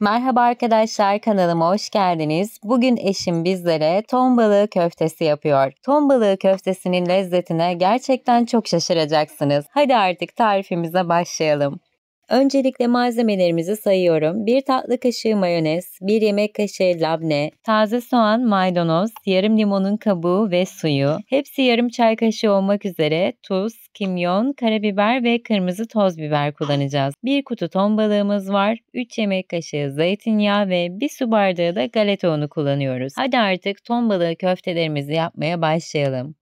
Merhaba arkadaşlar kanalıma hoş geldiniz. Bugün eşim bizlere ton balığı köftesi yapıyor. Ton balığı köftesinin lezzetine gerçekten çok şaşıracaksınız. Hadi artık tarifimize başlayalım. Öncelikle malzemelerimizi sayıyorum. 1 tatlı kaşığı mayonez, 1 yemek kaşığı labne, taze soğan, maydanoz, yarım limonun kabuğu ve suyu. Hepsi yarım çay kaşığı olmak üzere tuz, kimyon, karabiber ve kırmızı toz biber kullanacağız. 1 kutu ton balığımız var, 3 yemek kaşığı zeytinyağı ve 1 su bardağı da galeta unu kullanıyoruz. Hadi artık ton balığı köftelerimizi yapmaya başlayalım.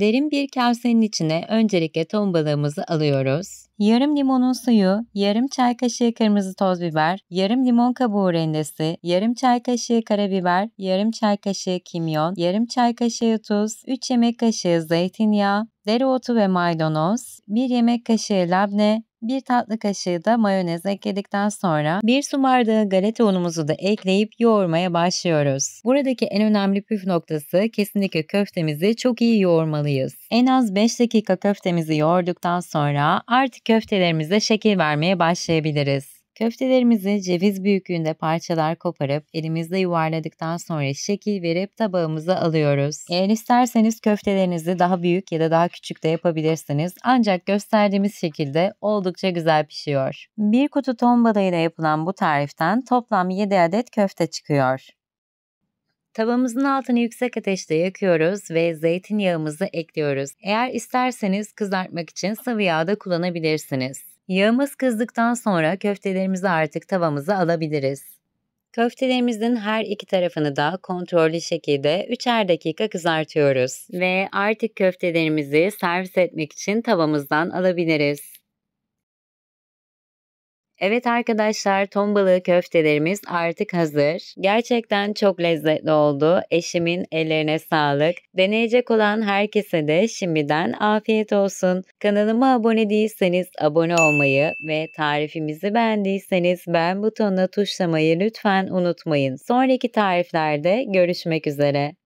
Derin bir kasenin içine öncelikle ton balığımızı alıyoruz. Yarım limonun suyu, yarım çay kaşığı kırmızı toz biber, yarım limon kabuğu rendesi, yarım çay kaşığı karabiber, yarım çay kaşığı kimyon, yarım çay kaşığı tuz, 3 yemek kaşığı zeytinyağı, dereotu ve maydanoz, 1 yemek kaşığı labne, 1 tatlı kaşığı da mayonez ekledikten sonra 1 su bardağı galeta unumuzu da ekleyip yoğurmaya başlıyoruz. Buradaki en önemli püf noktası kesinlikle köftemizi çok iyi yoğurmalıyız. En az 5 dakika köftemizi yoğurduktan sonra artık köftelerimize şekil vermeye başlayabiliriz. Köftelerimizi ceviz büyüklüğünde parçalar koparıp elimizde yuvarladıktan sonra şekil verip tabağımıza alıyoruz. Eğer isterseniz köftelerinizi daha büyük ya da daha küçük de yapabilirsiniz ancak gösterdiğimiz şekilde oldukça güzel pişiyor. Bir kutu ton balığıyla yapılan bu tariften toplam 7 adet köfte çıkıyor. Tavamızın altını yüksek ateşte yakıyoruz ve zeytinyağımızı ekliyoruz. Eğer isterseniz kızartmak için sıvı yağ da kullanabilirsiniz. Yağımız kızdıktan sonra köftelerimizi artık tavamıza alabiliriz. Köftelerimizin her iki tarafını da kontrollü şekilde 3'er dakika kızartıyoruz ve artık köftelerimizi servis etmek için tavamızdan alabiliriz. Evet arkadaşlar ton balığı köftelerimiz artık hazır. Gerçekten çok lezzetli oldu. Eşimin ellerine sağlık. Deneyecek olan herkese de şimdiden afiyet olsun. Kanalıma abone değilseniz abone olmayı ve tarifimizi beğendiyseniz beğen butonuna tuşlamayı lütfen unutmayın. Sonraki tariflerde görüşmek üzere.